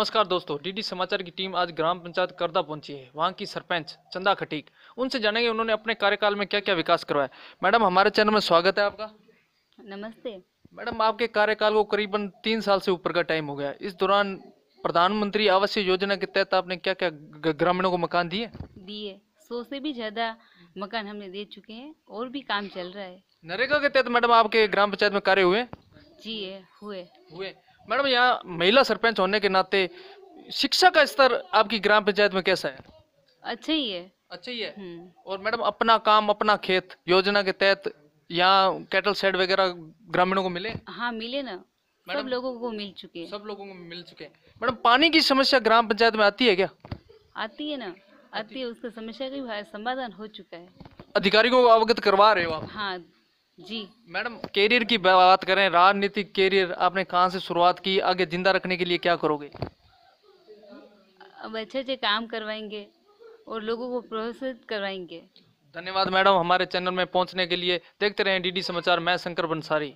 नमस्कार दोस्तों डीडी समाचार की टीम आज ग्राम पंचायत करदा पहुंची है वहां की सरपंच चंदा खटीक उनसे जानेंगे उन्होंने अपने कार्यकाल में क्या क्या विकास करवाया मैडम हमारे चैनल में स्वागत है आपका नमस्ते मैडम आपके कार्यकाल को करीबन तीन साल से ऊपर का टाइम हो गया इस दौरान प्रधानमंत्री आवास योजना के तहत आपने क्या क्या ग्रामीणों को मकान दिए दिए सौ से भी ज्यादा मकान हमने दे चुके हैं और भी काम चल रहा है नरेगा के तहत मैडम आपके ग्राम पंचायत में कार्य हुए जी हुए हुए मैडम यहाँ महिला सरपंच होने के नाते शिक्षा का स्तर आपकी ग्राम पंचायत में कैसा है अच्छा ही है अच्छा ही है हम्म। और मैडम अपना काम अपना खेत योजना के तहत यहाँ कैटल सेड वगैरह ग्रामीणों को मिले हाँ मिले ना मैडम लोगों को मिल चुके सब लोगों को मिल चुके हैं मैडम पानी की समस्या ग्राम पंचायत में आती है क्या आती है ना आती है उसका समस्या का समाधान हो चुका है अधिकारियों को अवगत करवा रहे हो आप हाँ जी मैडम कैरियर की बात करें राजनीतिक कैरियर आपने कहाँ से शुरुआत की आगे जिंदा रखने के लिए क्या करोगे अब अच्छे अच्छे काम करवाएंगे और लोगों को प्रोत्साहित करवाएंगे धन्यवाद मैडम हमारे चैनल में पहुंचने के लिए देखते रहें डीडी समाचार मैं शंकर बंसारी